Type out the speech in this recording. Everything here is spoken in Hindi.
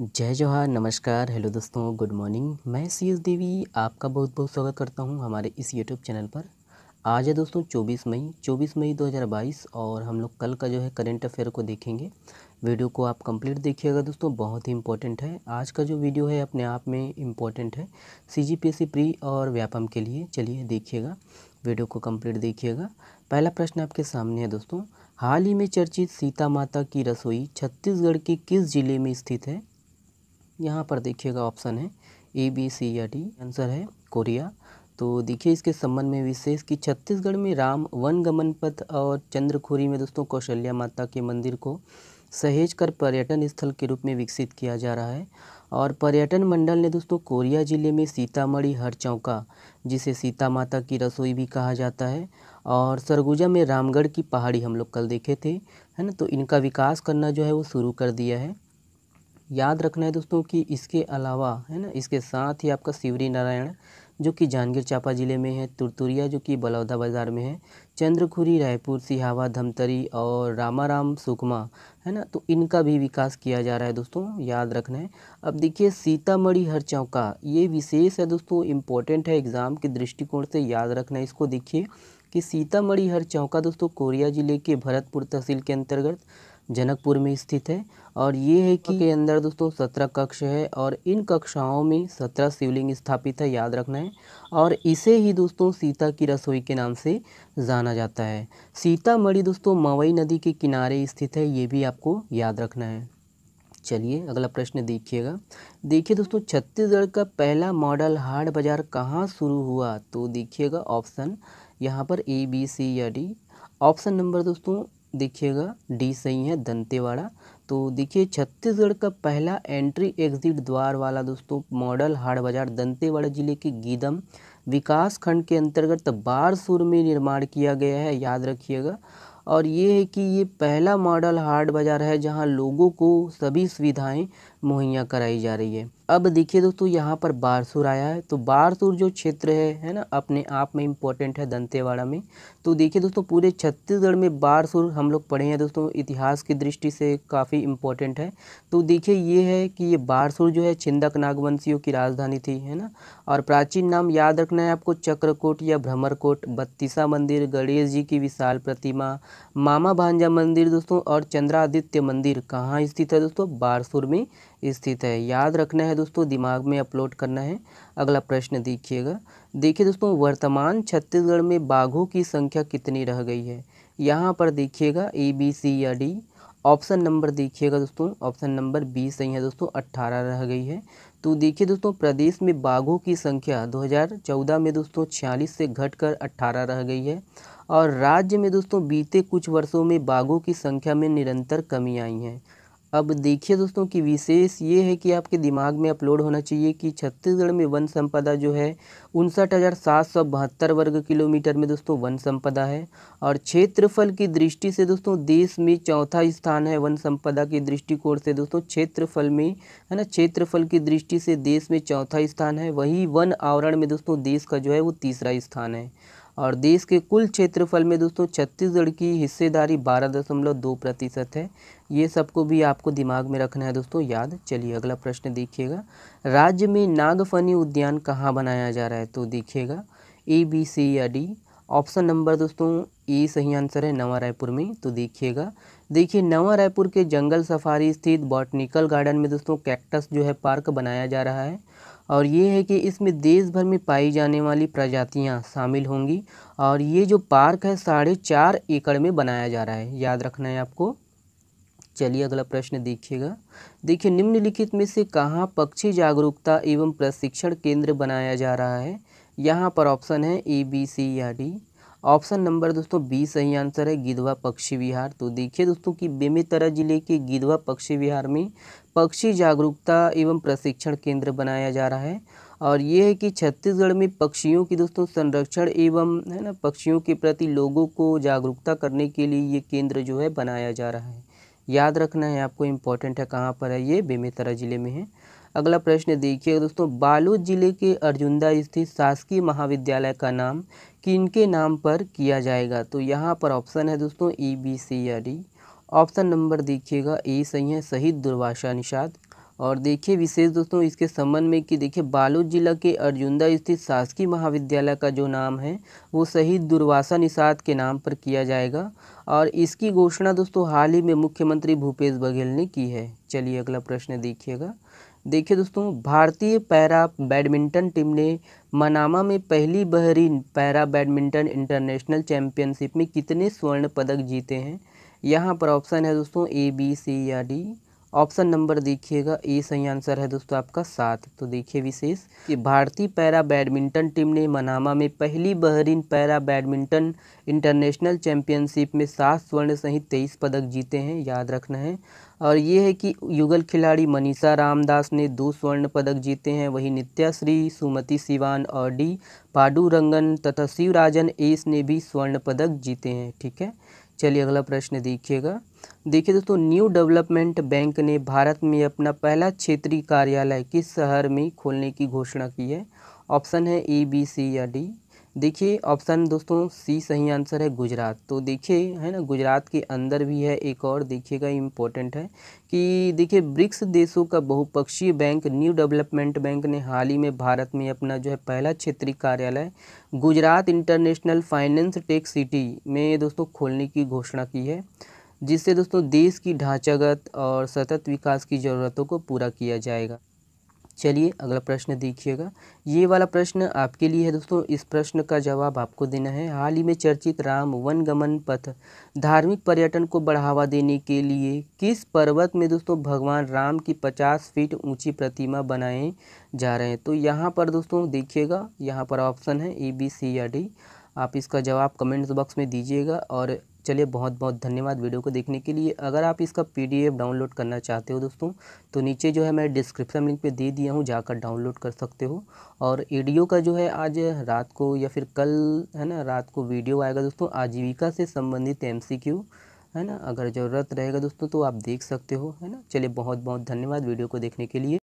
जय जोहार नमस्कार हेलो दोस्तों गुड मॉर्निंग मैं सी एस देवी आपका बहुत बहुत स्वागत करता हूं हमारे इस यूट्यूब चैनल पर आज है दोस्तों 24 मई 24 मई 2022 और हम लोग कल का जो है करेंट अफेयर को देखेंगे वीडियो को आप कंप्लीट देखिएगा दोस्तों बहुत ही इंपॉर्टेंट है आज का जो वीडियो है अपने आप में इम्पॉर्टेंट है सी प्री और व्यापम के लिए चलिए देखिएगा वीडियो को कम्प्लीट देखिएगा पहला प्रश्न आपके सामने है दोस्तों हाल ही में चर्चित सीता माता की रसोई छत्तीसगढ़ के किस जिले में स्थित है यहाँ पर देखिएगा ऑप्शन है ए बी सी या डी आंसर है कोरिया तो देखिए इसके संबंध में विशेष कि छत्तीसगढ़ में राम वन गमन पथ और चंद्रखोरी में दोस्तों कौशल्या माता के मंदिर को सहेज कर पर्यटन स्थल के रूप में विकसित किया जा रहा है और पर्यटन मंडल ने दोस्तों कोरिया ज़िले में सीतामढ़ी हर चौका जिसे सीता माता की रसोई भी कहा जाता है और सरगुजा में रामगढ़ की पहाड़ी हम लोग कल देखे थे है ना तो इनका विकास करना जो है वो शुरू कर दिया है याद रखना है दोस्तों कि इसके अलावा है ना इसके साथ ही आपका शिवरी नारायण जो कि जांजगीर चांपा ज़िले में है तुरतुरिया जो कि बलौदा बाज़ार में है चंद्रखुरी रायपुर सिहावा धमतरी और रामाराम सुकमा है ना तो इनका भी विकास किया जा रहा है दोस्तों याद रखना है अब देखिए सीतामढ़ी हर चौका ये विशेष है दोस्तों इम्पोर्टेंट है एग्ज़ाम के दृष्टिकोण से याद रखना है इसको देखिए कि सीतामढ़ी हर चौका दोस्तों कोरिया ज़िले के भरतपुर तहसील के अंतर्गत जनकपुर में स्थित है और ये है कि के अंदर दोस्तों सत्रह कक्ष है और इन कक्षाओं में सत्रह शिवलिंग स्थापित है याद रखना है और इसे ही दोस्तों सीता की रसोई के नाम से जाना जाता है सीतामढ़ी दोस्तों मवई नदी के किनारे स्थित है ये भी आपको याद रखना है चलिए अगला प्रश्न देखिएगा देखिए दोस्तों छत्तीसगढ़ का पहला मॉडल हाट बाज़ार कहाँ शुरू हुआ तो देखिएगा ऑप्शन यहाँ पर ए बी सी या डी ऑप्शन नंबर दोस्तों देखिएगा डी सही है दंतेवाड़ा तो देखिए छत्तीसगढ़ का पहला एंट्री एग्जिट द्वार वाला दोस्तों मॉडल हाट बाजार दंतेवाड़ा जिले के गीदम विकास खंड के अंतर्गत बारसूर में निर्माण किया गया है याद रखिएगा और ये है कि ये पहला मॉडल हाट बाज़ार है जहां लोगों को सभी सुविधाएं मुहैया कराई जा रही है अब देखिए दोस्तों यहाँ पर बारसूर आया है तो बारसूर जो क्षेत्र है है ना अपने आप में इम्पोर्टेंट है दंतेवाड़ा में तो देखिए दोस्तों पूरे छत्तीसगढ़ में बारसूर हम लोग पढ़े हैं दोस्तों इतिहास की दृष्टि से काफ़ी इम्पोर्टेंट है तो देखिए ये है कि ये बारसूर जो है छिंदक नागवंशियों की राजधानी थी है ना और प्राचीन नाम याद रखना है आपको चक्रकोट या भ्रमरकोट बत्तीसा मंदिर गणेश जी की विशाल प्रतिमा मामा भांजा मंदिर दोस्तों और चंद्रादित्य मंदिर कहाँ स्थित है दोस्तों बारसूर में स्थित है याद रखना है दोस्तों दिमाग में अपलोड करना है अगला प्रश्न देखिएगा देखिए दोस्तों वर्तमान छत्तीसगढ़ में बाघों की संख्या कितनी रह गई है यहाँ पर देखिएगा ए बी सी या डी ऑप्शन नंबर देखिएगा दोस्तों ऑप्शन नंबर बी सही है दोस्तों अट्ठारह रह गई है तो देखिए दोस्तों प्रदेश में बाघों की संख्या 2014 में दोस्तों छियालीस से घटकर 18 रह गई है और राज्य में दोस्तों बीते कुछ वर्षों में बाघों की संख्या में निरंतर कमी आई है अब देखिए दोस्तों कि विशेष ये है कि आपके दिमाग में अपलोड होना चाहिए कि छत्तीसगढ़ में वन संपदा जो है उनसठ हज़ार सात सौ बहत्तर वर्ग किलोमीटर में दोस्तों वन संपदा है और क्षेत्रफल की दृष्टि से दोस्तों देश में चौथा स्थान है वन संपदा के दृष्टिकोण से दोस्तों क्षेत्रफल में है ना क्षेत्रफल की दृष्टि से देश में चौथा स्थान है वही वन आवरण में दोस्तों देश का जो है वो तीसरा स्थान है और देश के कुल क्षेत्रफल में दोस्तों छत्तीसगढ़ की हिस्सेदारी बारह दशमलव दो प्रतिशत है ये सबको भी आपको दिमाग में रखना है दोस्तों याद चलिए अगला प्रश्न देखिएगा राज्य में नागफनी उद्यान कहाँ बनाया जा रहा है तो देखिएगा ए बी सी या डी ऑप्शन नंबर दोस्तों ए सही आंसर है नवा रायपुर में तो देखिएगा देखिए नवा रायपुर के जंगल सफारी स्थित बॉटनिकल गार्डन में दोस्तों कैक्टस जो है पार्क बनाया जा रहा है और ये है कि इसमें देश भर में पाई जाने वाली प्रजातियाँ शामिल होंगी और ये जो पार्क है साढ़े चार एकड़ में बनाया जा रहा है याद रखना है आपको चलिए अगला प्रश्न देखिएगा देखिए निम्नलिखित में से कहाँ पक्षी जागरूकता एवं प्रशिक्षण केंद्र बनाया जा रहा है यहाँ पर ऑप्शन है ए बी सी या डी ऑप्शन नंबर दोस्तों बी सही आंसर है गिधवा पक्षी विहार तो देखिए दोस्तों कि बेमेतरा जिले के गिधवा पक्षी विहार में पक्षी जागरूकता एवं प्रशिक्षण केंद्र बनाया जा रहा है और ये है कि छत्तीसगढ़ में पक्षियों की दोस्तों संरक्षण एवं है ना पक्षियों के प्रति लोगों को जागरूकता करने के लिए ये केंद्र जो है बनाया जा रहा है याद रखना है आपको इम्पॉर्टेंट है कहाँ पर है ये बेमेतरा ज़िले में है अगला प्रश्न देखिए दोस्तों बालोद जिले के अर्जुंदा स्थित शासकीय महाविद्यालय का नाम किन के नाम पर किया जाएगा तो यहाँ पर ऑप्शन है दोस्तों ई बी सी या डी ऑप्शन नंबर देखिएगा ए सही है शहीद दुर्वासा निषाद और देखिए विशेष दोस्तों इसके संबंध में कि देखिए बालोद जिला के अर्जुंदा स्थित शासकीय महाविद्यालय का जो नाम है वो शहीद दुर्वासा निषाद के नाम पर किया जाएगा और इसकी घोषणा दोस्तों हाल ही में मुख्यमंत्री भूपेश बघेल ने की है चलिए अगला प्रश्न देखिएगा देखिए दोस्तों भारतीय पैरा बैडमिंटन टीम ने मनामा में पहली Bahrain para badminton international championship में कितने स्वर्ण पदक जीते हैं यहाँ पर ऑप्शन है दोस्तों ए बी सी या डी ऑप्शन नंबर देखिएगा ए सही आंसर है दोस्तों आपका सात तो देखिए विशेष कि भारतीय पैरा बैडमिंटन टीम ने मनामा में पहली Bahrain para badminton international championship में सात स्वर्ण सहित तेईस पदक जीते हैं याद रखना है और ये है कि युगल खिलाड़ी मनीषा रामदास ने दो स्वर्ण पदक जीते हैं वहीं नित्याश्री सुमति सिवान और डी पाडूरंगन तथा शिवराजन एस ने भी स्वर्ण पदक जीते हैं ठीक है चलिए अगला प्रश्न देखिएगा देखिए दोस्तों न्यू डेवलपमेंट बैंक ने भारत में अपना पहला क्षेत्रीय कार्यालय किस शहर में खोलने की घोषणा की है ऑप्शन है ए बी सी या डी देखिए ऑप्शन दोस्तों सी सही आंसर है गुजरात तो देखिए है ना गुजरात के अंदर भी है एक और देखिएगा इम्पोर्टेंट है कि देखिए ब्रिक्स देशों का बहुपक्षीय बैंक न्यू डेवलपमेंट बैंक ने हाल ही में भारत में अपना जो है पहला क्षेत्रीय कार्यालय Gujarat international finance tech city में दोस्तों खोलने की घोषणा की है जिससे दोस्तों देश की ढांचागत और सतत विकास की ज़रूरतों को पूरा किया जाएगा चलिए अगला प्रश्न देखिएगा ये वाला प्रश्न आपके लिए है दोस्तों इस प्रश्न का जवाब आपको देना है हाल ही में चर्चित राम वनगमन पथ धार्मिक पर्यटन को बढ़ावा देने के लिए किस पर्वत में दोस्तों भगवान राम की पचास फीट ऊंची प्रतिमा बनाए जा रहे हैं तो यहाँ पर दोस्तों देखिएगा यहाँ पर ऑप्शन है ए बी सी या डी आप इसका जवाब कमेंट्स बॉक्स में दीजिएगा और चलिए बहुत बहुत धन्यवाद वीडियो को देखने के लिए अगर आप इसका पीडीएफ डाउनलोड करना चाहते हो दोस्तों तो नीचे जो है मैं डिस्क्रिप्शन लिंक पे दे दिया हूँ जाकर डाउनलोड कर सकते हो और ईडियो का जो है आज रात को या फिर कल है ना रात को वीडियो आएगा दोस्तों आजीविका से संबंधित एम है ना अगर ज़रूरत रहेगा दोस्तों तो आप देख सकते हो है ना चलिए बहुत बहुत धन्यवाद वीडियो को देखने के लिए